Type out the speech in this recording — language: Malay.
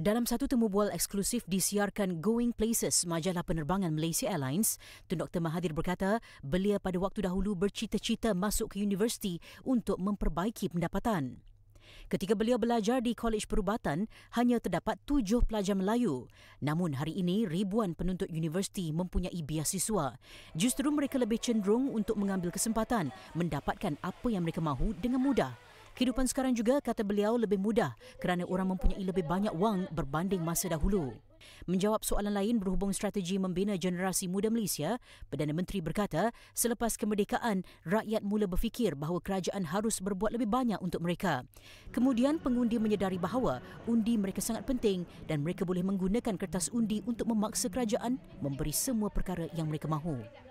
Dalam satu temu bual eksklusif disiarkan Going Places, majalah penerbangan Malaysia Airlines, Tun Dr. Mahathir berkata, belia pada waktu dahulu bercita-cita masuk ke universiti untuk memperbaiki pendapatan. Ketika beliau belajar di Kolej Perubatan, hanya terdapat tujuh pelajar Melayu. Namun hari ini, ribuan penuntut universiti mempunyai biasiswa. Justru mereka lebih cenderung untuk mengambil kesempatan mendapatkan apa yang mereka mahu dengan mudah. Kehidupan sekarang juga, kata beliau, lebih mudah kerana orang mempunyai lebih banyak wang berbanding masa dahulu. Menjawab soalan lain berhubung strategi membina generasi muda Malaysia, Perdana Menteri berkata, selepas kemerdekaan, rakyat mula berfikir bahawa kerajaan harus berbuat lebih banyak untuk mereka. Kemudian pengundi menyedari bahawa undi mereka sangat penting dan mereka boleh menggunakan kertas undi untuk memaksa kerajaan memberi semua perkara yang mereka mahu.